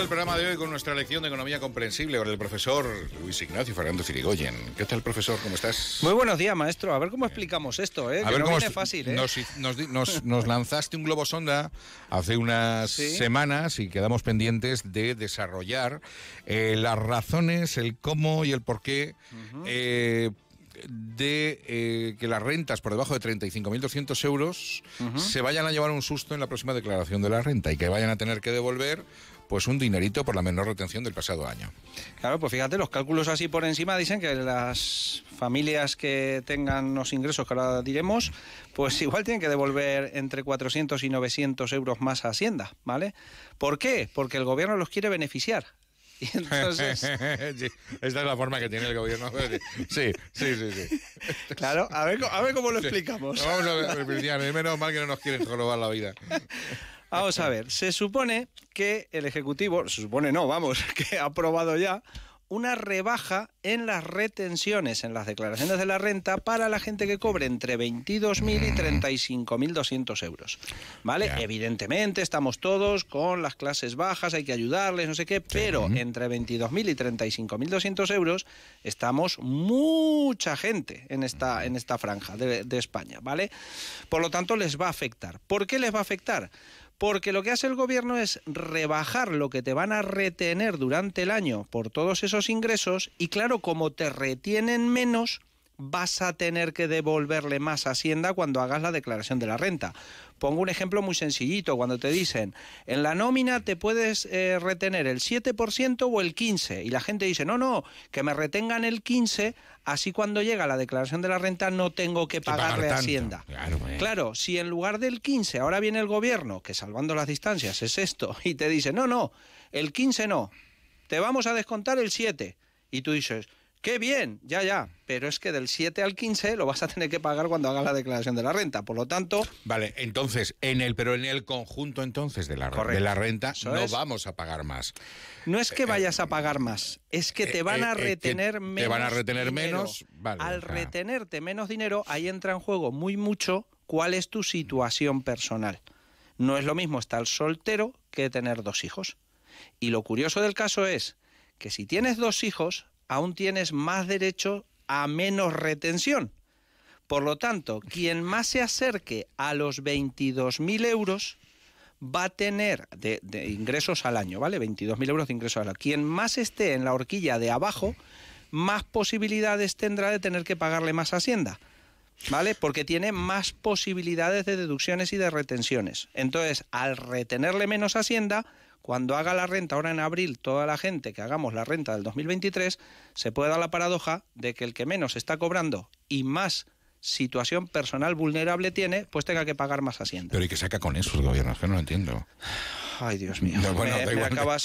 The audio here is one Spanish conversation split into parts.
el programa de hoy con nuestra lección de economía comprensible con el profesor Luis Ignacio Fernando Cirigoyen. ¿Qué tal, profesor? ¿Cómo estás? Muy buenos días, maestro. A ver cómo explicamos esto, ¿eh? no cómo fácil, ¿eh? Nos, lanzaste un globo sonda hace unas semanas y quedamos pendientes de desarrollar eh, las razones, el cómo y el por qué. Eh, de que las rentas por debajo de 35.200 euros se vayan a llevar un susto en la próxima declaración de la renta y que vayan a tener que devolver pues un dinerito por la menor retención del pasado año. Claro, pues fíjate, los cálculos así por encima dicen que las familias que tengan los ingresos que ahora diremos, pues igual tienen que devolver entre 400 y 900 euros más a Hacienda, ¿vale? ¿Por qué? Porque el gobierno los quiere beneficiar. esta es la forma que tiene el gobierno. Sí, sí, sí. sí. Claro, a ver, a ver cómo lo explicamos. Vamos a ver, menos mal que no nos quieren robar la vida. Vamos a ver, se supone que el Ejecutivo, se supone no, vamos, que ha aprobado ya una rebaja en las retenciones, en las declaraciones de la renta para la gente que cobre entre 22.000 y 35.200 euros. ¿Vale? Evidentemente estamos todos con las clases bajas, hay que ayudarles, no sé qué, pero entre 22.000 y 35.200 euros estamos mucha gente en esta, en esta franja de, de España, ¿vale? Por lo tanto, les va a afectar. ¿Por qué les va a afectar? porque lo que hace el gobierno es rebajar lo que te van a retener durante el año por todos esos ingresos y claro, como te retienen menos, vas a tener que devolverle más Hacienda cuando hagas la declaración de la renta. Pongo un ejemplo muy sencillito, cuando te dicen, en la nómina te puedes eh, retener el 7% o el 15%, y la gente dice, no, no, que me retengan el 15%, así cuando llega la declaración de la renta no tengo que pagarle Hacienda. Claro, claro, si en lugar del 15% ahora viene el gobierno, que salvando las distancias es esto, y te dice, no, no, el 15% no, te vamos a descontar el 7%, y tú dices, ¡Qué bien! Ya, ya. Pero es que del 7 al 15 lo vas a tener que pagar cuando hagas la declaración de la renta. Por lo tanto. Vale, entonces, en el, pero en el conjunto entonces de la, de la renta no vamos a pagar más. No es que eh, eh, vayas a pagar más, es que eh, te van a retener menos. Te van a retener menos. Vale, al retenerte menos dinero, ahí entra en juego muy mucho cuál es tu situación personal. No es lo mismo estar soltero que tener dos hijos. Y lo curioso del caso es que si tienes dos hijos, aún tienes más derecho a menos retención. Por lo tanto, quien más se acerque a los 22.000 euros va a tener de, ingresos al año, ¿vale? 22.000 euros de ingresos al año. Quien más esté en la horquilla de abajo, más posibilidades tendrá de tener que pagarle más Hacienda. ¿Vale? Porque tiene más posibilidades de deducciones y de retenciones. Entonces, al retenerle menos Hacienda, cuando haga la renta ahora en abril, toda la gente que hagamos la renta del 2023, se puede dar la paradoja de que el que menos está cobrando y más situación personal vulnerable tiene, pues tenga que pagar más hacienda. Pero ¿y qué saca con eso el gobierno? Es que no lo entiendo. Ay, Dios mío.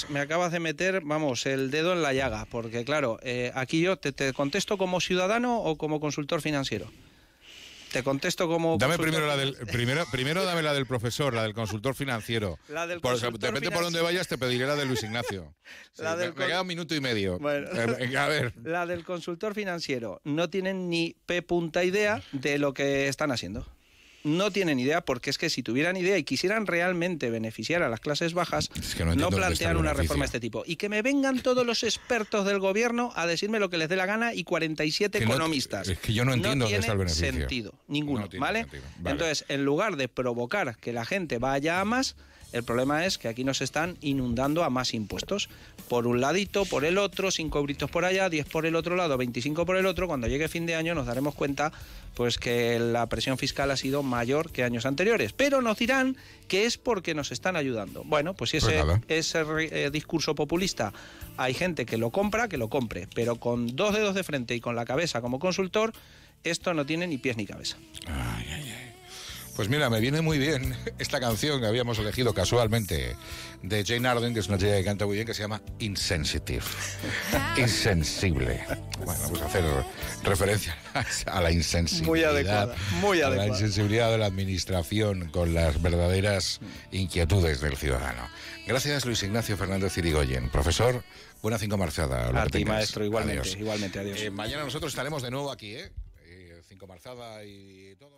me, acabas, de meter, vamos, el dedo en la llaga, porque claro, eh, aquí yo te contesto como ciudadano o como consultor financiero. Te contesto como. Dame primero la del. Primero, primero dame la del profesor, la del consultor financiero. La del por, consultor Depende por donde vayas, te pediré la de Luis Ignacio. la del me, minuto y medio. Eh, la del consultor financiero. No tienen ni P punta idea de lo que están haciendo no tienen idea, porque es que si tuvieran idea y quisieran realmente beneficiar a las clases bajas, no, plantean una reforma de este tipo. Y que me vengan todos los expertos del gobierno a decirme lo que les dé la gana y 47 economistas. es que yo no entiendo el sentido, ninguno, ¿vale? Entonces, en lugar de provocar que la gente vaya a más, el problema es que aquí nos están inundando a más impuestos. Por un ladito, por el otro, cinco gritos por allá, 10 por el otro lado, 25 por el otro. Cuando llegue fin de año nos daremos cuenta pues que la presión fiscal ha sido mayor que años anteriores. Pero nos dirán que es porque nos están ayudando. Bueno, pues si pues ese, ese eh, discurso populista hay gente que lo compra, que lo compre. Pero con dos dedos de frente y con la cabeza como consultor, esto no tiene ni pies ni cabeza. Pues mira, me viene muy bien esta canción que habíamos elegido casualmente de Jane Arden, que es una chica que canta muy bien, que se llama Insensitive. Insensible. Bueno, a pues hacer referencia a la insensibilidad. Muy adecuada, muy la insensibilidad de la administración con las verdaderas inquietudes del ciudadano. Gracias, Luis Ignacio Fernández Irigoyen. Profesor, buena cinco Marzada. A ti, maestro, igualmente. Igualmente, adiós. Eh, mañana nosotros estaremos de nuevo aquí, ¿eh? eh cinco marzada y todo.